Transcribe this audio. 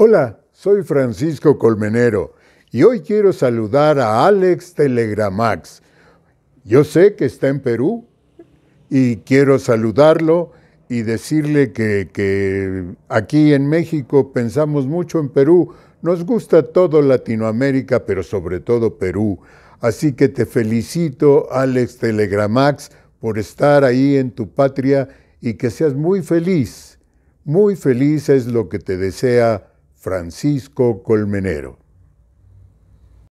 Hola, soy Francisco Colmenero y hoy quiero saludar a Alex Telegramax. Yo sé que está en Perú y quiero saludarlo y decirle que, aquí en México pensamos mucho en Perú. Nos gusta todo Latinoamérica, pero sobre todo Perú. Así que te felicito, Alex Telegramax, por estar ahí en tu patria y que seas muy feliz. Muy feliz es lo que te desea Francisco Colmenero.